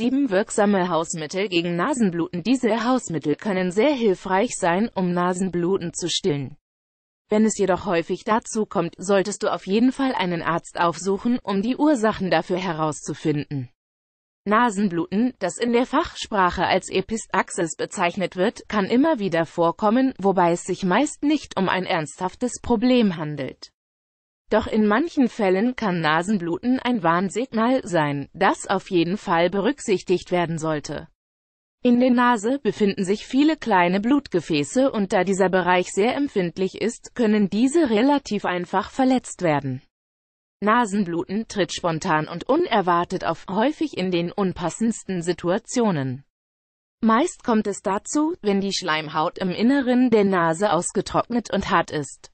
Sieben wirksame Hausmittel gegen Nasenbluten Diese Hausmittel können sehr hilfreich sein, um Nasenbluten zu stillen. Wenn es jedoch häufig dazu kommt, solltest du auf jeden Fall einen Arzt aufsuchen, um die Ursachen dafür herauszufinden. Nasenbluten, das in der Fachsprache als Epistaxis bezeichnet wird, kann immer wieder vorkommen, wobei es sich meist nicht um ein ernsthaftes Problem handelt. Doch in manchen Fällen kann Nasenbluten ein Warnsignal sein, das auf jeden Fall berücksichtigt werden sollte. In der Nase befinden sich viele kleine Blutgefäße und da dieser Bereich sehr empfindlich ist, können diese relativ einfach verletzt werden. Nasenbluten tritt spontan und unerwartet auf, häufig in den unpassendsten Situationen. Meist kommt es dazu, wenn die Schleimhaut im Inneren der Nase ausgetrocknet und hart ist.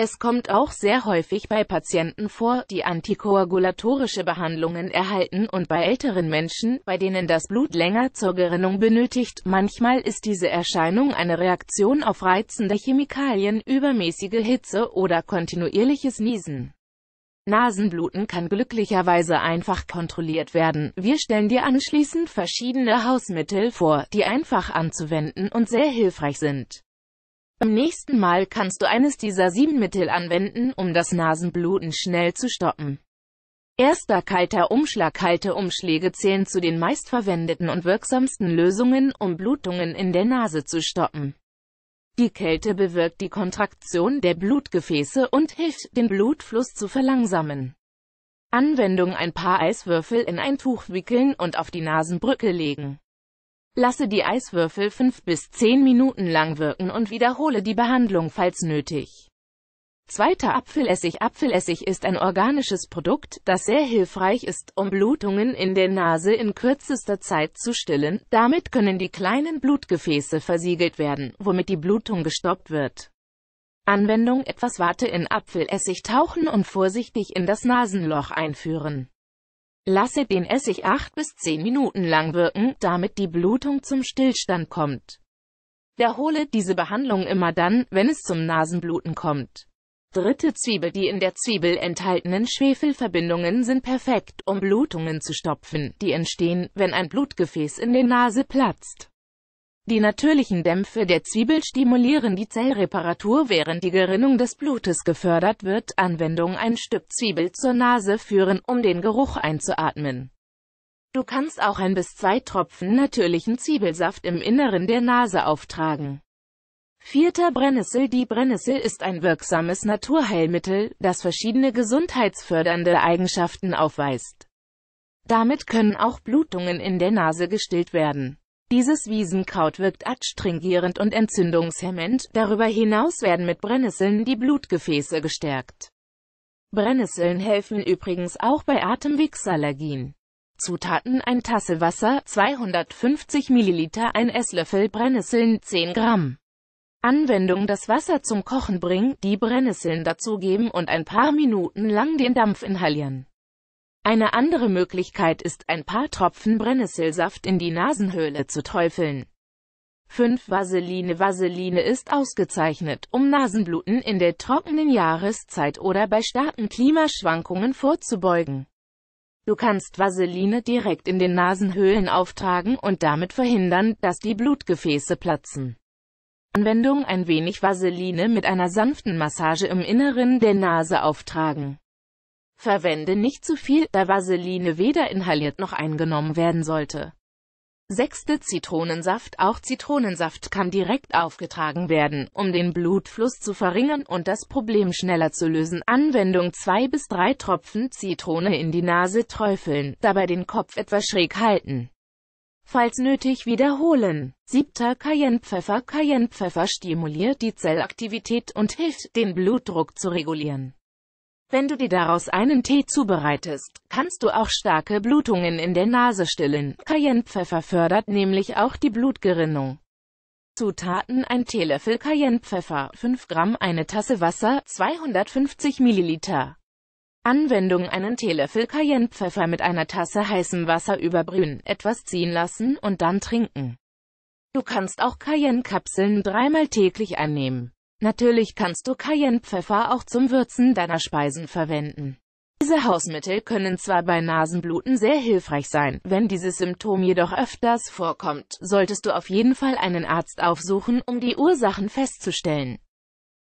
Es kommt auch sehr häufig bei Patienten vor, die antikoagulatorische Behandlungen erhalten und bei älteren Menschen, bei denen das Blut länger zur Gerinnung benötigt. Manchmal ist diese Erscheinung eine Reaktion auf reizende Chemikalien, übermäßige Hitze oder kontinuierliches Niesen. Nasenbluten kann glücklicherweise einfach kontrolliert werden. Wir stellen dir anschließend verschiedene Hausmittel vor, die einfach anzuwenden und sehr hilfreich sind. Beim nächsten Mal kannst du eines dieser sieben Mittel anwenden, um das Nasenbluten schnell zu stoppen. Erster kalter Umschlag Kalte Umschläge zählen zu den meistverwendeten und wirksamsten Lösungen, um Blutungen in der Nase zu stoppen. Die Kälte bewirkt die Kontraktion der Blutgefäße und hilft, den Blutfluss zu verlangsamen. Anwendung ein paar Eiswürfel in ein Tuch wickeln und auf die Nasenbrücke legen. Lasse die Eiswürfel 5 bis 10 Minuten lang wirken und wiederhole die Behandlung, falls nötig. Zweiter Apfelessig Apfelessig ist ein organisches Produkt, das sehr hilfreich ist, um Blutungen in der Nase in kürzester Zeit zu stillen. Damit können die kleinen Blutgefäße versiegelt werden, womit die Blutung gestoppt wird. Anwendung etwas Warte in Apfelessig tauchen und vorsichtig in das Nasenloch einführen. Lasse den Essig 8 bis 10 Minuten lang wirken, damit die Blutung zum Stillstand kommt. Wiederhole diese Behandlung immer dann, wenn es zum Nasenbluten kommt. Dritte Zwiebel Die in der Zwiebel enthaltenen Schwefelverbindungen sind perfekt, um Blutungen zu stopfen, die entstehen, wenn ein Blutgefäß in der Nase platzt. Die natürlichen Dämpfe der Zwiebel stimulieren die Zellreparatur, während die Gerinnung des Blutes gefördert wird. Anwendung ein Stück Zwiebel zur Nase führen, um den Geruch einzuatmen. Du kannst auch ein bis zwei Tropfen natürlichen Zwiebelsaft im Inneren der Nase auftragen. Vierter Brennnessel Die Brennnessel ist ein wirksames Naturheilmittel, das verschiedene gesundheitsfördernde Eigenschaften aufweist. Damit können auch Blutungen in der Nase gestillt werden. Dieses Wiesenkraut wirkt adstringierend und entzündungshemmend, darüber hinaus werden mit Brennnesseln die Blutgefäße gestärkt. Brennnesseln helfen übrigens auch bei Atemwegsallergien. Zutaten ein Tasse Wasser, 250 ml, ein Esslöffel Brennnesseln, 10 Gramm. Anwendung das Wasser zum Kochen bringen, die Brennnesseln dazugeben und ein paar Minuten lang den Dampf inhalieren. Eine andere Möglichkeit ist, ein paar Tropfen Brennnesselsaft in die Nasenhöhle zu träufeln. 5. Vaseline Vaseline ist ausgezeichnet, um Nasenbluten in der trockenen Jahreszeit oder bei starken Klimaschwankungen vorzubeugen. Du kannst Vaseline direkt in den Nasenhöhlen auftragen und damit verhindern, dass die Blutgefäße platzen. Anwendung ein wenig Vaseline mit einer sanften Massage im Inneren der Nase auftragen. Verwende nicht zu viel, da Vaseline weder inhaliert noch eingenommen werden sollte. Sechste Zitronensaft Auch Zitronensaft kann direkt aufgetragen werden, um den Blutfluss zu verringern und das Problem schneller zu lösen. Anwendung 2 bis 3 Tropfen Zitrone in die Nase träufeln, dabei den Kopf etwas schräg halten. Falls nötig wiederholen. Siebter Cayennepfeffer Cayennepfeffer stimuliert die Zellaktivität und hilft, den Blutdruck zu regulieren. Wenn du dir daraus einen Tee zubereitest, kannst du auch starke Blutungen in der Nase stillen. Cayennepfeffer fördert nämlich auch die Blutgerinnung. Zutaten 1 Teelöffel Cayennepfeffer, 5 Gramm eine Tasse Wasser, 250 Milliliter. Anwendung 1 Teelöffel Cayennepfeffer mit einer Tasse heißem Wasser überbrühen, etwas ziehen lassen und dann trinken. Du kannst auch Cayennekapseln dreimal täglich einnehmen. Natürlich kannst du Cayennepfeffer auch zum Würzen deiner Speisen verwenden. Diese Hausmittel können zwar bei Nasenbluten sehr hilfreich sein, wenn dieses Symptom jedoch öfters vorkommt, solltest du auf jeden Fall einen Arzt aufsuchen, um die Ursachen festzustellen.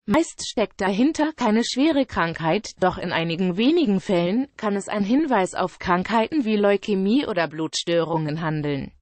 Meist steckt dahinter keine schwere Krankheit, doch in einigen wenigen Fällen kann es ein Hinweis auf Krankheiten wie Leukämie oder Blutstörungen handeln.